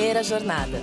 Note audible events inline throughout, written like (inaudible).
primeira jornada.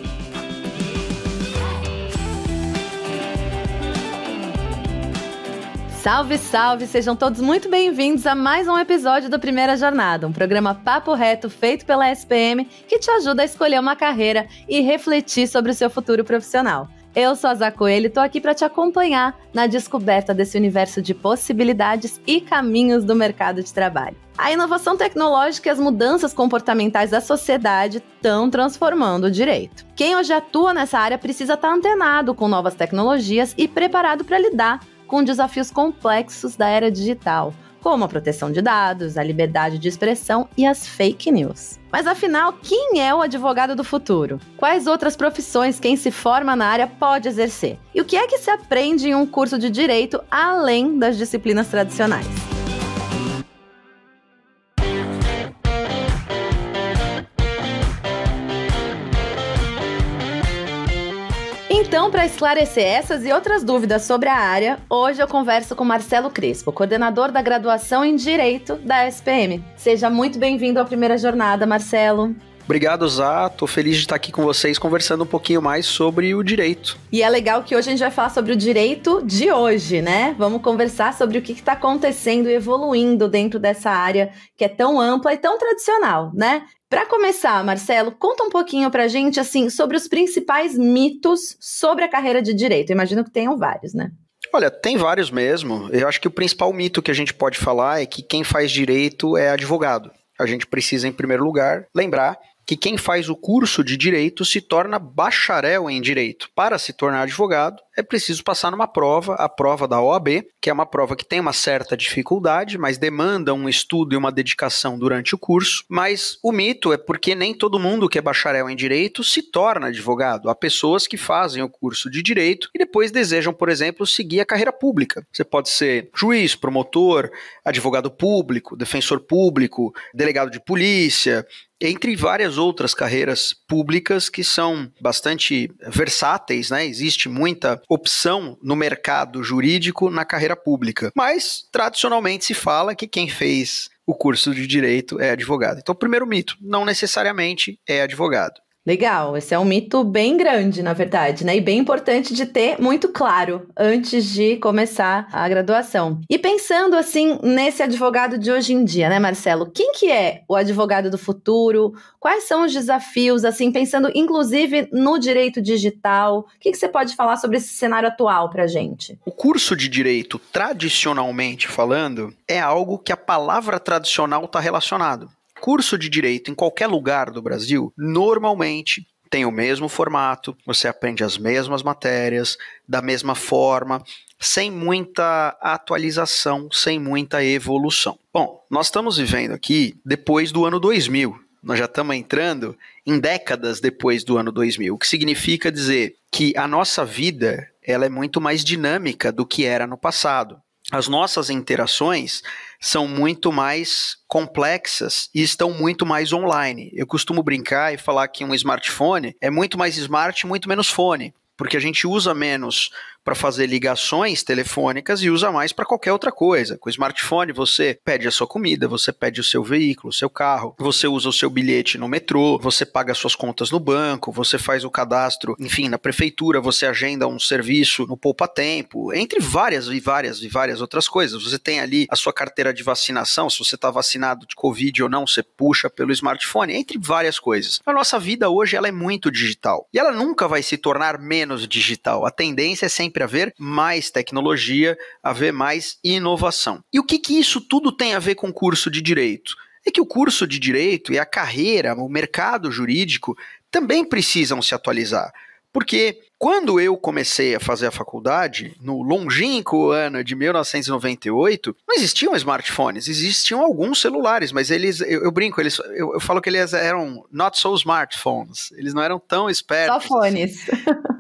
Salve, salve! Sejam todos muito bem-vindos a mais um episódio do Primeira Jornada, um programa papo reto feito pela SPM que te ajuda a escolher uma carreira e refletir sobre o seu futuro profissional. Eu sou a Zá Coelho e tô aqui para te acompanhar na descoberta desse universo de possibilidades e caminhos do mercado de trabalho. A inovação tecnológica e as mudanças comportamentais da sociedade estão transformando o direito. Quem hoje atua nessa área precisa estar tá antenado com novas tecnologias e preparado para lidar com desafios complexos da era digital como a proteção de dados, a liberdade de expressão e as fake news. Mas afinal, quem é o advogado do futuro? Quais outras profissões quem se forma na área pode exercer? E o que é que se aprende em um curso de direito além das disciplinas tradicionais? para esclarecer essas e outras dúvidas sobre a área, hoje eu converso com Marcelo Crespo, coordenador da graduação em Direito da SPM. Seja muito bem-vindo à primeira jornada, Marcelo. Obrigado, Zato. Feliz de estar aqui com vocês conversando um pouquinho mais sobre o direito. E é legal que hoje a gente vai falar sobre o direito de hoje, né? Vamos conversar sobre o que está acontecendo e evoluindo dentro dessa área que é tão ampla e tão tradicional, né? Para começar, Marcelo, conta um pouquinho a gente assim sobre os principais mitos sobre a carreira de direito. imagino que tenham vários, né? Olha, tem vários mesmo. Eu acho que o principal mito que a gente pode falar é que quem faz direito é advogado. A gente precisa, em primeiro lugar, lembrar que quem faz o curso de direito se torna bacharel em direito. Para se tornar advogado, é preciso passar numa prova, a prova da OAB, que é uma prova que tem uma certa dificuldade, mas demanda um estudo e uma dedicação durante o curso. Mas o mito é porque nem todo mundo que é bacharel em direito se torna advogado. Há pessoas que fazem o curso de direito e depois desejam, por exemplo, seguir a carreira pública. Você pode ser juiz, promotor, advogado público, defensor público, delegado de polícia, entre várias outras carreiras públicas que são bastante versáteis, né? Existe muita opção no mercado jurídico na carreira pública. Mas tradicionalmente se fala que quem fez o curso de direito é advogado. Então, primeiro mito, não necessariamente é advogado. Legal, esse é um mito bem grande, na verdade, né? E bem importante de ter muito claro antes de começar a graduação. E pensando assim nesse advogado de hoje em dia, né, Marcelo? Quem que é o advogado do futuro? Quais são os desafios, assim, pensando inclusive no direito digital? O que, que você pode falar sobre esse cenário atual pra gente? O curso de direito, tradicionalmente falando, é algo que a palavra tradicional está relacionado curso de direito em qualquer lugar do Brasil, normalmente tem o mesmo formato, você aprende as mesmas matérias, da mesma forma, sem muita atualização, sem muita evolução. Bom, nós estamos vivendo aqui depois do ano 2000. Nós já estamos entrando em décadas depois do ano 2000, o que significa dizer que a nossa vida ela é muito mais dinâmica do que era no passado as nossas interações são muito mais complexas e estão muito mais online. Eu costumo brincar e falar que um smartphone é muito mais smart, e muito menos fone, porque a gente usa menos para fazer ligações telefônicas e usa mais para qualquer outra coisa. Com o smartphone, você pede a sua comida, você pede o seu veículo, o seu carro, você usa o seu bilhete no metrô, você paga suas contas no banco, você faz o cadastro, enfim, na prefeitura, você agenda um serviço no Poupa Tempo, entre várias e várias e várias outras coisas. Você tem ali a sua carteira de vacinação, se você está vacinado de Covid ou não, você puxa pelo smartphone, entre várias coisas. A nossa vida hoje ela é muito digital e ela nunca vai se tornar menos digital. A tendência é sempre sempre haver mais tecnologia, haver mais inovação. E o que, que isso tudo tem a ver com o curso de direito? É que o curso de direito e a carreira, o mercado jurídico também precisam se atualizar. Porque quando eu comecei a fazer a faculdade, no longínquo ano de 1998, não existiam smartphones, existiam alguns celulares, mas eles, eu, eu brinco, eles, eu, eu, falo que eles eram not so smartphones, eles não eram tão espertos. Só assim. fones. Assim. (laughs)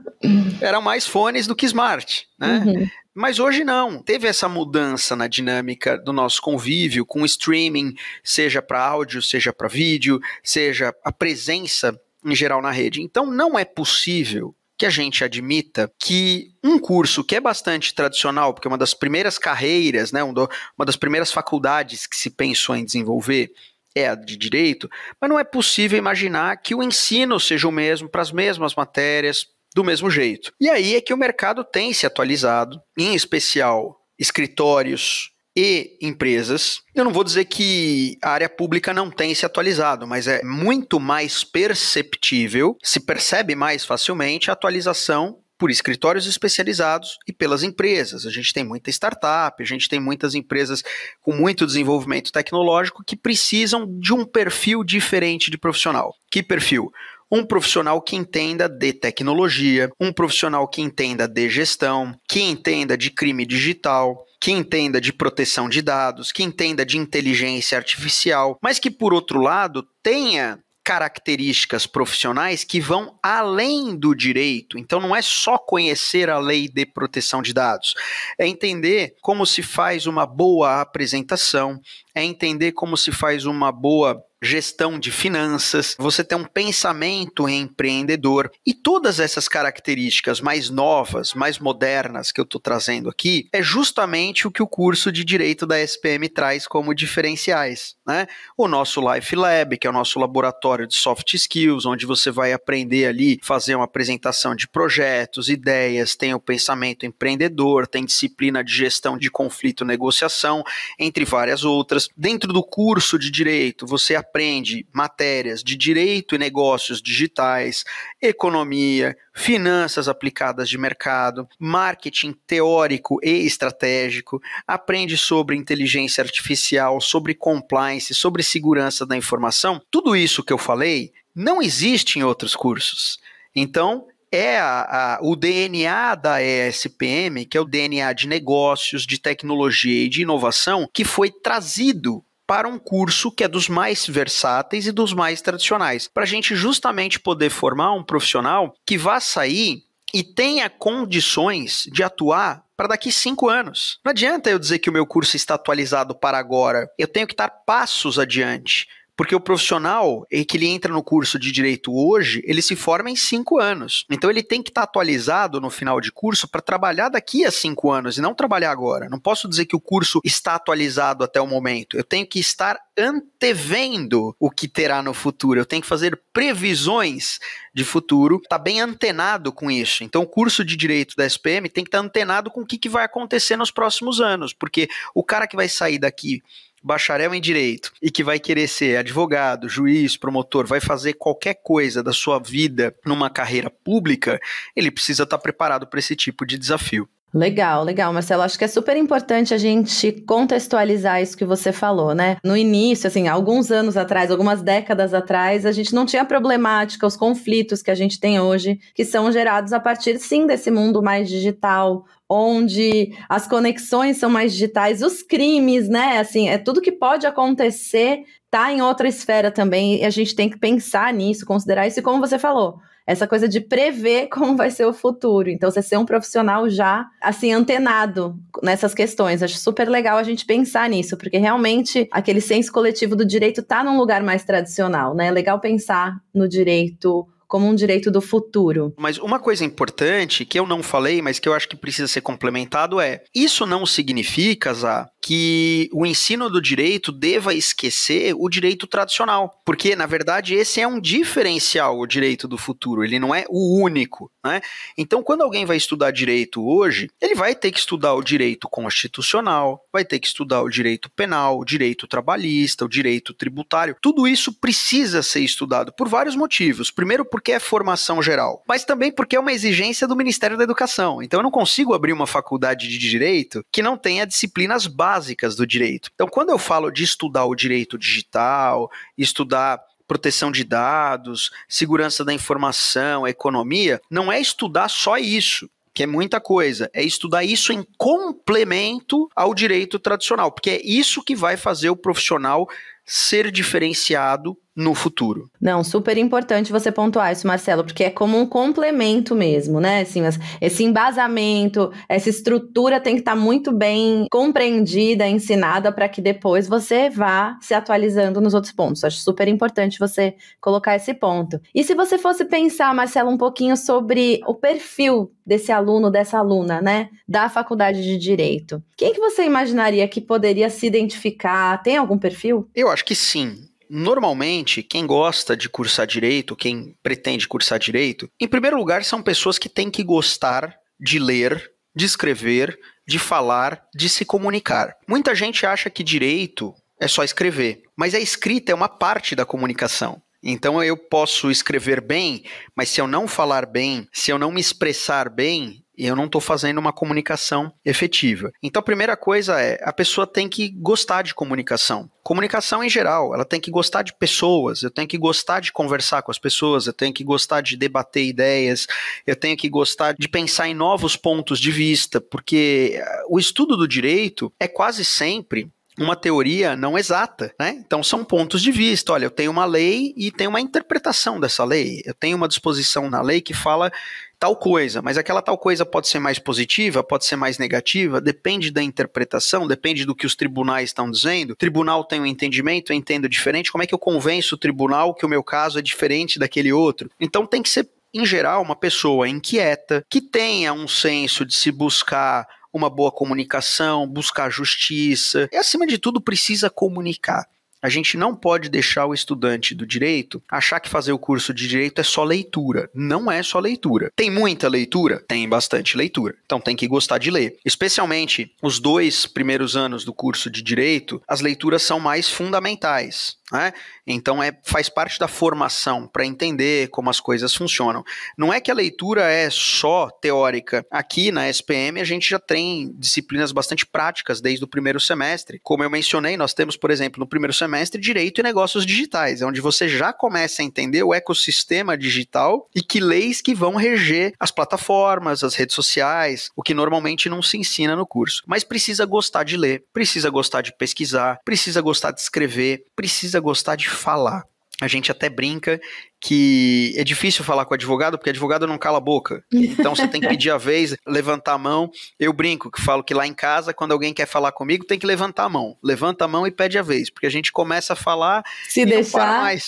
era mais fones do que smart, né? Uhum. Mas hoje não. Teve essa mudança na dinâmica do nosso convívio com streaming, seja para áudio, seja para vídeo, seja a presença em geral na rede. Então não é possível que a gente admita que um curso que é bastante tradicional, porque é uma das primeiras carreiras, né, uma das primeiras faculdades que se pensou em desenvolver é a de direito, mas não é possível imaginar que o ensino seja o mesmo para as mesmas matérias, do mesmo jeito. E aí é que o mercado tem se atualizado, em especial escritórios e empresas. Eu não vou dizer que a área pública não tem se atualizado, mas é muito mais perceptível, se percebe mais facilmente a atualização por escritórios especializados e pelas empresas. A gente tem muita startup, a gente tem muitas empresas com muito desenvolvimento tecnológico que precisam de um perfil diferente de profissional. Que perfil? um profissional que entenda de tecnologia, um profissional que entenda de gestão, que entenda de crime digital, que entenda de proteção de dados, que entenda de inteligência artificial, mas que, por outro lado, tenha características profissionais que vão além do direito. Então não é só conhecer a lei de proteção de dados, é entender como se faz uma boa apresentação, é entender como se faz uma boa gestão de finanças, você ter um pensamento empreendedor e todas essas características mais novas, mais modernas que eu estou trazendo aqui, é justamente o que o curso de direito da SPM traz como diferenciais, né? O nosso Life Lab, que é o nosso laboratório de soft skills, onde você vai aprender ali fazer uma apresentação de projetos, ideias, tem o pensamento empreendedor, tem disciplina de gestão de conflito, negociação, entre várias outras. Dentro do curso de direito, você aprende matérias de direito e negócios digitais, economia, finanças aplicadas de mercado, marketing teórico e estratégico, aprende sobre inteligência artificial, sobre compliance, sobre segurança da informação. Tudo isso que eu falei não existe em outros cursos. Então, é a, a, o DNA da ESPM, que é o DNA de negócios, de tecnologia e de inovação, que foi trazido para um curso que é dos mais versáteis e dos mais tradicionais, para a gente justamente poder formar um profissional que vá sair e tenha condições de atuar para daqui cinco anos. Não adianta eu dizer que o meu curso está atualizado para agora. Eu tenho que estar passos adiante. Porque o profissional que ele entra no curso de direito hoje, ele se forma em cinco anos. Então ele tem que estar tá atualizado no final de curso para trabalhar daqui a cinco anos e não trabalhar agora. Não posso dizer que o curso está atualizado até o momento. Eu tenho que estar antevendo o que terá no futuro. Eu tenho que fazer previsões de futuro, Está bem antenado com isso. Então, o curso de direito da SPM tem que estar tá antenado com o que, que vai acontecer nos próximos anos, porque o cara que vai sair daqui bacharel em direito e que vai querer ser advogado, juiz, promotor, vai fazer qualquer coisa da sua vida numa carreira pública, ele precisa estar tá preparado para esse tipo de desafio. Legal, legal, Marcelo. Acho que é super importante a gente contextualizar isso que você falou, né? No início, assim, alguns anos atrás, algumas décadas atrás, a gente não tinha problemática, os conflitos que a gente tem hoje, que são gerados a partir, sim, desse mundo mais digital, onde as conexões são mais digitais, os crimes, né? Assim, é tudo que pode acontecer tá em outra esfera também, e a gente tem que pensar nisso, considerar isso, e como você falou, essa coisa de prever (laughs) como vai ser o futuro. Então, você ser um profissional já, assim, antenado nessas questões. Acho super legal a gente pensar nisso, porque realmente aquele senso coletivo do direito tá num lugar mais tradicional, né? É legal pensar no direito como um direito do futuro. Mas uma coisa importante que eu não falei, mas que eu acho que precisa ser complementado é: isso não significa, Zá, que o ensino do direito deva esquecer o direito tradicional. Porque, na verdade, esse é um diferencial, o direito do futuro. Ele não é o único. Né? Então, quando alguém vai estudar direito hoje, ele vai ter que estudar o direito constitucional, vai ter que estudar o direito penal, o direito trabalhista, o direito tributário. Tudo isso precisa ser estudado por vários motivos. Primeiro, por porque é formação geral, mas também porque é uma exigência do Ministério da Educação. Então eu não consigo abrir uma faculdade de direito que não tenha disciplinas básicas do direito. Então quando eu falo de estudar o direito digital, estudar proteção de dados, segurança da informação, economia, não é estudar só isso que é muita coisa, é estudar isso em complemento ao direito tradicional, porque é isso que vai fazer o profissional ser diferenciado no futuro. Não, super importante você pontuar isso, Marcelo, porque é como um complemento mesmo, né? Assim, esse embasamento, essa estrutura tem que estar tá muito bem compreendida, ensinada, para que depois você vá se atualizando nos outros pontos. Acho super importante você colocar esse ponto. E se você fosse pensar, Marcelo, um pouquinho sobre o perfil desse aluno, dessa aluna, né, da faculdade de direito, quem que você imaginaria que poderia se identificar? Tem algum perfil? Eu acho que sim normalmente, quem gosta de cursar direito, quem pretende cursar direito, em primeiro lugar, são pessoas que têm que gostar de ler, de escrever, de falar, de se comunicar. Muita gente acha que direito é só escrever, mas a escrita é uma parte da comunicação. Então eu posso escrever bem, mas se eu não falar bem, se eu não me expressar bem, e eu não estou fazendo uma comunicação efetiva. Então, a primeira coisa é a pessoa tem que gostar de comunicação. Comunicação em geral, ela tem que gostar de pessoas, eu tenho que gostar de conversar com as pessoas, eu tenho que gostar de debater ideias, eu tenho que gostar de pensar em novos pontos de vista, porque eh, o estudo do direito é quase sempre uma teoria não exata, né? Então são pontos de vista. Olha, eu tenho uma lei e tenho uma interpretação dessa lei. Eu tenho uma disposição na lei que fala tal coisa, mas aquela tal coisa pode ser mais positiva, pode ser mais negativa, depende da interpretação, depende do que os tribunais estão dizendo. O tribunal tem um entendimento, eu entendo diferente. Como é que eu convenço o tribunal que o meu caso é diferente daquele outro? Então tem que ser em geral, uma pessoa inquieta, que tenha um senso de se buscar uma boa comunicação, buscar justiça. E acima de tudo, precisa comunicar. A gente não pode deixar o estudante do direito achar que fazer o curso de direito é só leitura. Não é só leitura. Tem muita leitura? Tem bastante leitura. Então tem que gostar de ler. Especialmente os dois primeiros anos do curso de direito, as leituras são mais fundamentais. Né? Então é, faz parte da formação para entender como as coisas funcionam. Não é que a leitura é só teórica. Aqui na SPM a gente já tem disciplinas bastante práticas desde o primeiro semestre. Como eu mencionei, nós temos, por exemplo, no primeiro semestre semestre Direito e Negócios Digitais, é onde você já começa a entender o ecossistema digital e que leis que vão reger as plataformas, as redes sociais, o que normalmente não se ensina no curso. Mas precisa gostar de ler, precisa gostar de pesquisar, precisa gostar de escrever, precisa gostar de falar a gente até brinca que é difícil falar com advogado, porque advogado não cala a boca. Então você tem que pedir a vez, levantar a mão. Eu brinco que falo que lá em casa, quando alguém quer falar comigo, tem que levantar a mão. Levanta a mão e pede a vez, porque a gente começa a falar Se e deixar... não para mais.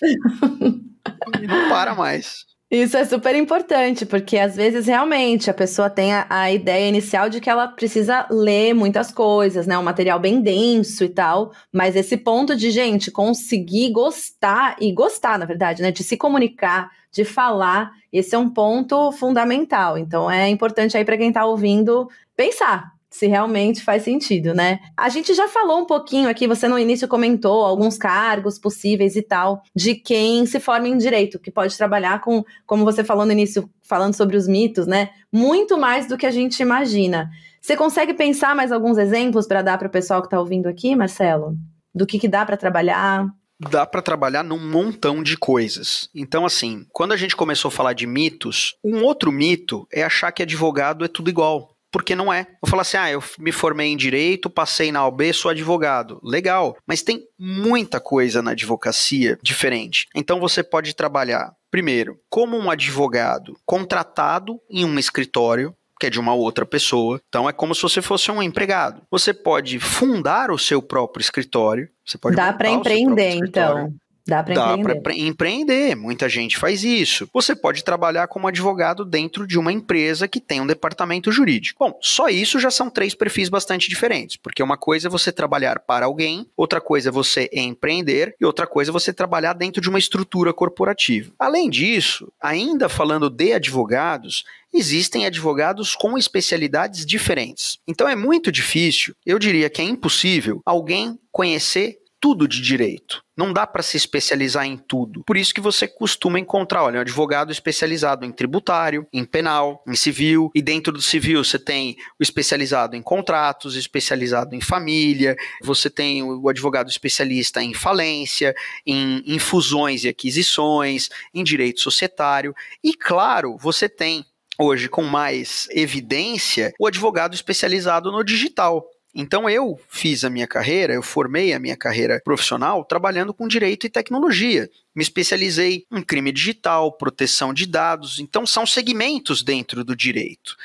(laughs) e não para mais. Isso é super importante, porque às vezes realmente a pessoa tem a, a, ideia inicial de que ela precisa ler muitas coisas, né? Um material bem denso e tal. Mas esse ponto de, gente, conseguir gostar, e gostar, na verdade, né? De se comunicar, de falar, esse é um ponto fundamental. Então é importante aí para quem está ouvindo pensar se realmente faz sentido, né? A gente já falou um pouquinho aqui, você no início comentou alguns cargos possíveis e tal, de quem se forma em direito, que pode trabalhar com, como você falou no início, falando sobre os mitos, né? Muito mais do que a gente imagina. Você consegue pensar mais alguns exemplos para dar para o pessoal que está ouvindo aqui, Marcelo? Do que, que dá para trabalhar? dá para trabalhar num montão de coisas. Então, assim, quando a gente começou a falar de mitos, um outro mito é achar que advogado é tudo igual porque não é. Vou falar assim: ah, eu me formei em direito, passei na OB, sou advogado. Legal, mas tem muita coisa na advocacia diferente. Então você pode trabalhar, primeiro, como um advogado contratado em um escritório, que é de uma outra pessoa. Então é como se você fosse um empregado. Você pode fundar o seu próprio escritório. Você pode Dá para empreender, então. Dá para empreender. empreender. Muita gente faz isso. Você pode trabalhar como advogado dentro de uma empresa que tem um departamento jurídico. Bom, só isso já são três perfis bastante diferentes, porque uma coisa é você trabalhar para alguém, outra coisa é você empreender e outra coisa é você trabalhar dentro de uma estrutura corporativa. Além disso, ainda falando de advogados, existem advogados com especialidades diferentes. Então é muito difícil, eu diria que é impossível, alguém conhecer tudo de direito. Não dá para se especializar em tudo. Por isso que você costuma encontrar, olha, um advogado especializado em tributário, em penal, em civil, e dentro do civil você tem o especializado em contratos, especializado em família, você tem o advogado especialista em falência, em, em fusões e aquisições, em direito societário, e claro, você tem hoje com mais evidência o advogado especializado no digital então eu fiz a minha carreira, eu formei a minha carreira profissional trabalhando com direito e tecnologia. Me especializei em crime digital, proteção de dados, então são segmentos dentro do direito.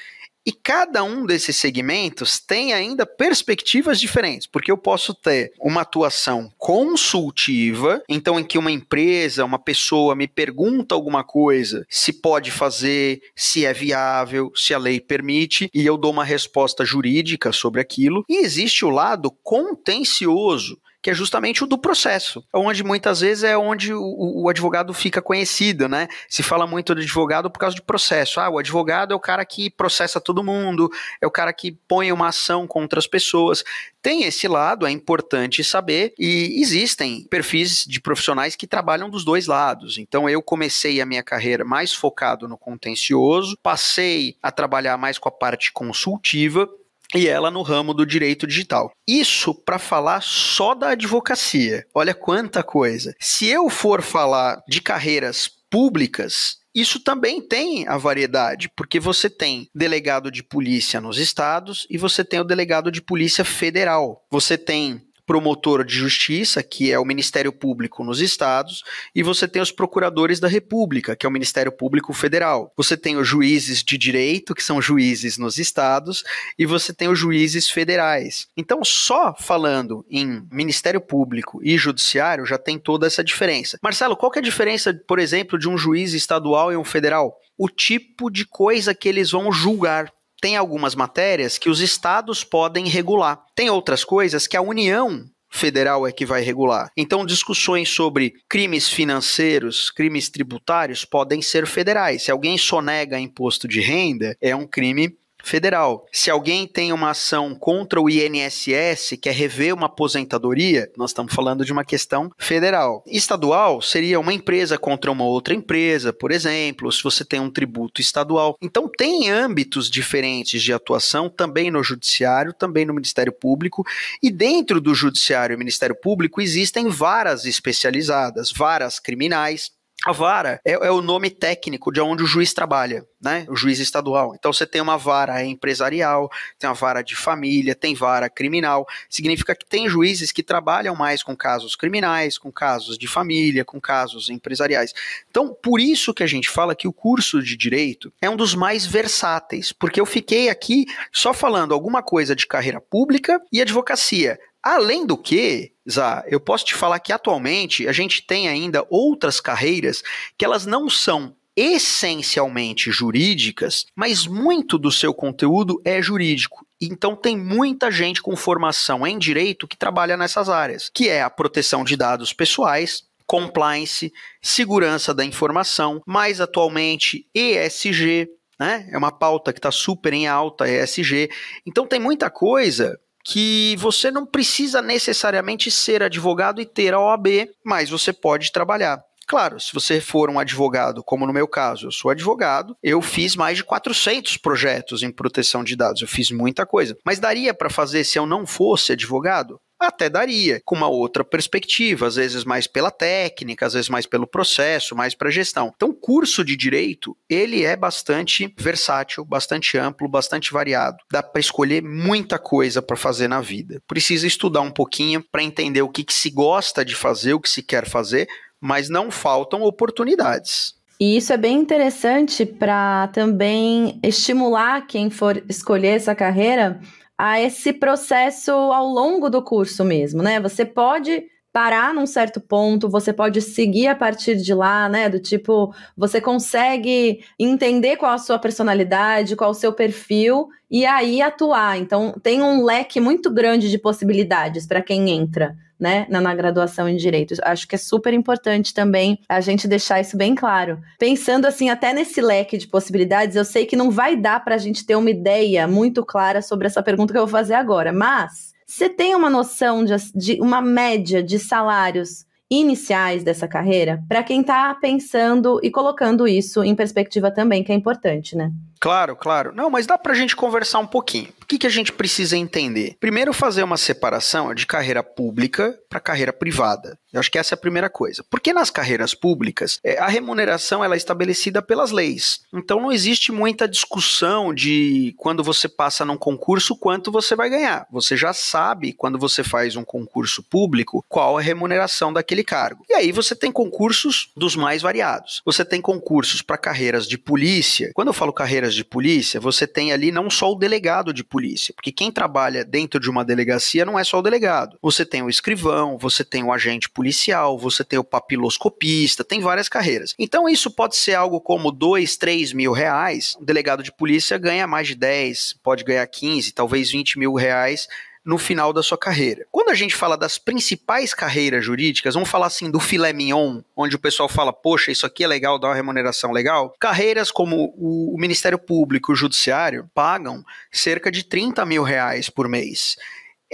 E cada um desses segmentos tem ainda perspectivas diferentes, porque eu posso ter uma atuação consultiva, então em que uma empresa, uma pessoa me pergunta alguma coisa, se pode fazer, se é viável, se a lei permite, e eu dou uma resposta jurídica sobre aquilo. E existe o lado contencioso, que é justamente o do processo, onde muitas vezes é onde o, o advogado fica conhecido, né? Se fala muito do advogado por causa de processo. Ah, o advogado é o cara que processa todo mundo, é o cara que põe uma ação contra as pessoas. Tem esse lado, é importante saber, e existem perfis de profissionais que trabalham dos dois lados. Então, eu comecei a minha carreira mais focado no contencioso, passei a trabalhar mais com a parte consultiva, e ela no ramo do direito digital. Isso para falar só da advocacia. Olha quanta coisa. Se eu for falar de carreiras públicas, isso também tem a variedade, porque você tem delegado de polícia nos estados e você tem o delegado de polícia federal. Você tem promotor de justiça, que é o Ministério Público nos estados, e você tem os procuradores da República, que é o Ministério Público Federal. Você tem os juízes de direito, que são juízes nos estados, e você tem os juízes federais. Então, só falando em Ministério Público e Judiciário, já tem toda essa diferença. Marcelo, qual é a diferença, por exemplo, de um juiz estadual e um federal? O tipo de coisa que eles vão julgar tem algumas matérias que os estados podem regular. Tem outras coisas que a União federal é que vai regular. Então, discussões sobre crimes financeiros, crimes tributários podem ser federais. Se alguém sonega imposto de renda, é um crime federal. Se alguém tem uma ação contra o INSS, quer é rever uma aposentadoria, nós estamos falando de uma questão federal. Estadual seria uma empresa contra uma outra empresa, por exemplo, se você tem um tributo estadual. Então, tem âmbitos diferentes de atuação também no Judiciário, também no Ministério Público, e dentro do Judiciário e Ministério Público existem varas especializadas, varas criminais, a vara é, é, o nome técnico de onde o juiz trabalha, né? O juiz estadual. Então você tem uma vara empresarial, tem uma vara de família, tem vara criminal. Significa que tem juízes que trabalham mais com casos criminais, com casos de família, com casos empresariais. Então, por isso que a gente fala que o curso de direito é um dos mais versáteis, porque eu fiquei aqui só falando alguma coisa de carreira pública e advocacia. Além do que, Zá, eu posso te falar que atualmente a gente tem ainda outras carreiras que elas não são essencialmente jurídicas, mas muito do seu conteúdo é jurídico. Então tem muita gente com formação em direito que trabalha nessas áreas, que é a proteção de dados pessoais, compliance, segurança da informação, mais atualmente ESG, né? É uma pauta que está super em alta, ESG. Então tem muita coisa que você não precisa necessariamente ser advogado e ter a OAB, mas você pode trabalhar. Claro, se você for um advogado, como no meu caso, eu sou advogado, eu fiz mais de 400 projetos em proteção de dados, eu fiz muita coisa. Mas daria para fazer se eu não fosse advogado? Até daria, com uma outra perspectiva, às vezes mais pela técnica, às vezes mais pelo processo, mais para gestão. Então, o curso de direito, ele é bastante versátil, bastante amplo, bastante variado. Dá para escolher muita coisa para fazer na vida. Precisa estudar um pouquinho para entender o que, que se gosta de fazer, o que se quer fazer, mas não faltam oportunidades. E isso é bem interessante para também estimular quem for escolher essa carreira a esse processo ao longo do curso mesmo, né? Você pode parar num certo ponto, você pode seguir a partir de lá, né? Do tipo, você consegue entender qual a sua personalidade, qual o seu perfil e aí atuar. Então, tem um leque muito grande de possibilidades para quem entra né, na, na graduação em direito. Acho que é super importante também a gente deixar isso bem claro. Pensando assim, até nesse leque de possibilidades, eu sei que não vai dar para a gente ter uma ideia muito clara sobre essa pergunta que eu vou fazer agora, mas você tem uma noção de, de uma média de salários iniciais dessa carreira para quem está pensando e colocando isso em perspectiva também, que é importante, né? Claro, claro. Não, mas dá para a gente conversar um pouquinho. O que, que a gente precisa entender? Primeiro, fazer uma separação de carreira pública para carreira privada. Eu acho que essa é a primeira coisa. Porque nas carreiras públicas, é, a remuneração ela é estabelecida pelas leis. Então não existe muita discussão de quando você passa num concurso, quanto você vai ganhar. Você já sabe, quando você faz um concurso público, qual é a remuneração daquele cargo. E aí você tem concursos dos mais variados. Você tem concursos para carreiras de polícia. Quando eu falo carreiras de polícia, você tem ali não só o delegado de polícia, porque quem trabalha dentro de uma delegacia não é só o delegado. Você tem o escrivão, você tem o agente policial, você tem o papiloscopista, tem várias carreiras. Então isso pode ser algo como dois, três mil reais. o delegado de polícia ganha mais de 10, pode ganhar 15, talvez 20 mil reais no final da sua carreira. Quando a gente fala das principais carreiras jurídicas, vamos falar assim do filé mignon, onde o pessoal fala, poxa, isso aqui é legal, dá uma remuneração legal. Carreiras como o, Ministério Público e o Judiciário pagam cerca de 30 mil reais por mês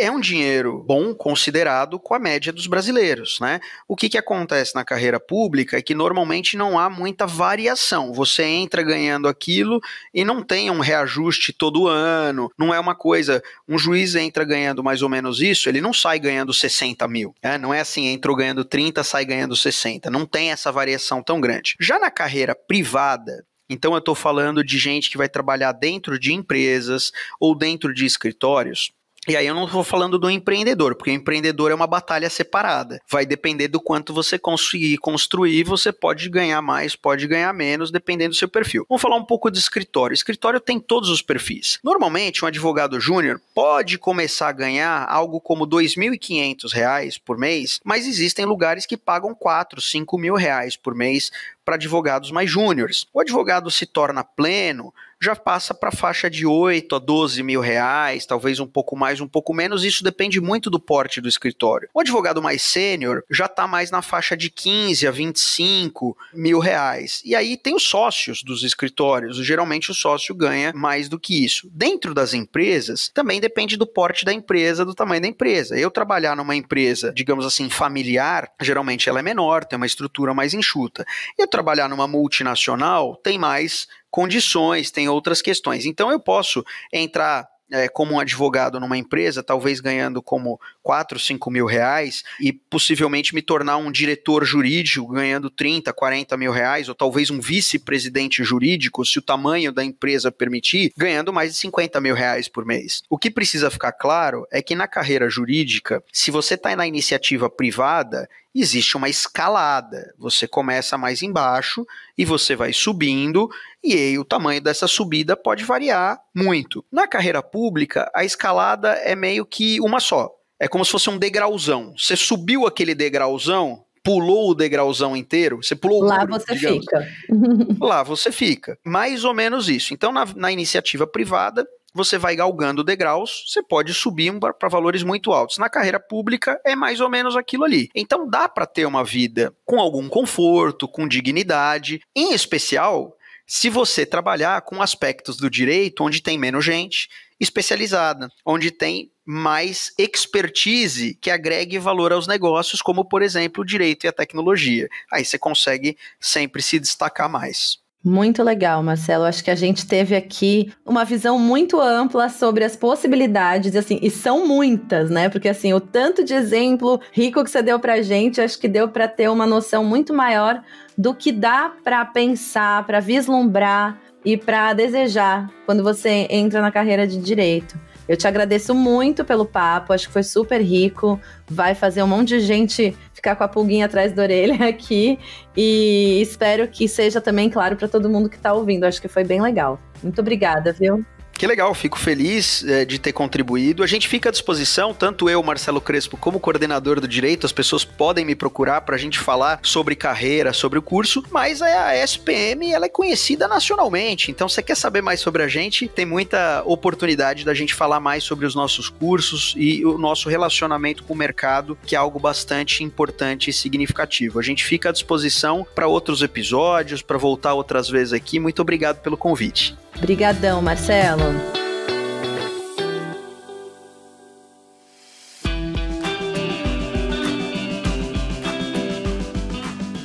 é um dinheiro bom considerado com a média dos brasileiros, né? O que, que acontece na carreira pública é que normalmente não há muita variação. Você entra ganhando aquilo e não tem um reajuste todo ano. Não é uma coisa. Um juiz entra ganhando mais ou menos isso, ele não sai ganhando 60 mil. Né? Não é assim, entrou ganhando 30, sai ganhando 60. Não tem essa variação tão grande. Já na carreira privada, então eu estou falando de gente que vai trabalhar dentro de empresas ou dentro de escritórios e aí eu não vou falando do empreendedor, porque o empreendedor é uma batalha separada. Vai depender do quanto você conseguir construir, você pode ganhar mais, pode ganhar menos, dependendo do seu perfil. Vamos falar um pouco de escritório. escritório tem todos os perfis. Normalmente, um advogado júnior pode começar a ganhar algo como R$ 2.500 por mês, mas existem lugares que pagam R$ 4.000, R$ mil reais por mês para advogados mais júniores. O advogado se torna pleno, já passa para a faixa de 8 a 12 mil reais, talvez um pouco mais, um pouco menos, isso depende muito do porte do escritório. O advogado mais sênior já está mais na faixa de 15 a 25 mil reais. E aí tem os sócios dos escritórios, geralmente o sócio ganha mais do que isso. Dentro das empresas, também depende do porte da empresa, do tamanho da empresa. Eu trabalhar numa empresa, digamos assim, familiar, geralmente ela é menor, tem uma estrutura mais enxuta. E trabalhar numa multinacional, tem mais condições, tem outras questões. Então eu posso entrar é, como um advogado numa empresa, talvez ganhando como 4, 5 mil reais, e possivelmente me tornar um diretor jurídico ganhando 30, 40 mil reais, ou talvez um vice-presidente jurídico, se o tamanho da empresa permitir, ganhando mais de 50 mil reais por mês. O que precisa ficar claro é que na carreira jurídica, se você está na iniciativa privada, existe uma escalada. Você começa mais embaixo e você vai subindo, e aí o tamanho dessa subida pode variar muito. Na carreira pública, a escalada é meio que uma só. É como se fosse um degrauzão. Você subiu aquele degrauzão, pulou o degrauzão inteiro, você pulou Lá o Lá você digamos. fica. (laughs) (laughs) Lá você fica. Mais ou menos isso. Então, na, na iniciativa privada, você vai galgando degraus, você pode subir para valores muito altos. Na carreira pública é mais ou menos aquilo ali. Então dá para ter uma vida com algum conforto, com dignidade, em especial se você trabalhar com aspectos do direito onde tem menos gente especializada, onde tem mais expertise que agregue valor aos negócios, como por exemplo o direito e a tecnologia. Aí você consegue sempre se destacar mais. Muito legal, Marcelo. Acho que a gente teve aqui uma visão muito ampla sobre as possibilidades, assim, e são muitas, né? Porque assim, o tanto de exemplo rico que você deu pra gente, acho que deu para ter uma noção muito maior do que dá para pensar, para vislumbrar e para desejar quando você entra na carreira de direito. Eu te agradeço muito pelo papo, acho que foi super rico. Vai fazer um monte de gente ficar com a pulguinha atrás da orelha (laughs) aqui. E espero que seja também claro para todo mundo que está ouvindo. Acho que foi bem legal. Muito obrigada, viu? Que legal, fico feliz é, de ter contribuído. A gente fica à disposição, tanto eu, Marcelo Crespo, como coordenador do direito, as pessoas podem me procurar para a gente falar sobre carreira, sobre o curso, mas a SPM ela é conhecida nacionalmente, então você quer saber mais sobre a gente, tem muita oportunidade da gente falar mais sobre os nossos cursos e o nosso relacionamento com o mercado, que é algo bastante importante e significativo. A gente fica à disposição para outros episódios, para voltar outras vezes aqui. Muito obrigado pelo convite. Brigadão, Marcelo.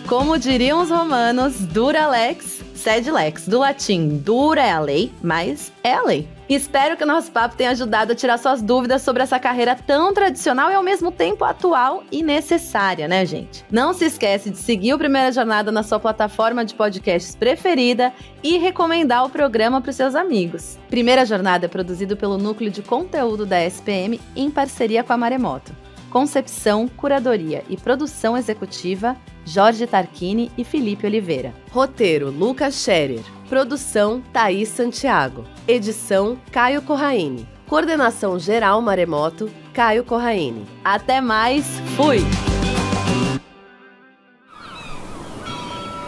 Como diriam os romanos, dura Alex sed lex, do latim dura é a lei, mas é a lei. Espero que o nosso papo tenha ajudado a tirar suas dúvidas sobre essa carreira tão tradicional e ao mesmo tempo atual e necessária, né, gente? Não se esquece de seguir o Primeira Jornada na sua plataforma de podcasts preferida e recomendar o programa para os seus amigos. Primeira Jornada é produzido pelo Núcleo de Conteúdo da SPM em parceria com a Maremoto. Concepção, curadoria e produção executiva, Jorge Tarquini e Felipe Oliveira. Roteiro, Lucas Scherer. Produção, Thaís Santiago. Edição, Caio Corraine. Coordenação geral Maremoto, Caio Corraine. Até mais, fui!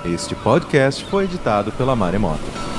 Este podcast foi editado pela Maremoto.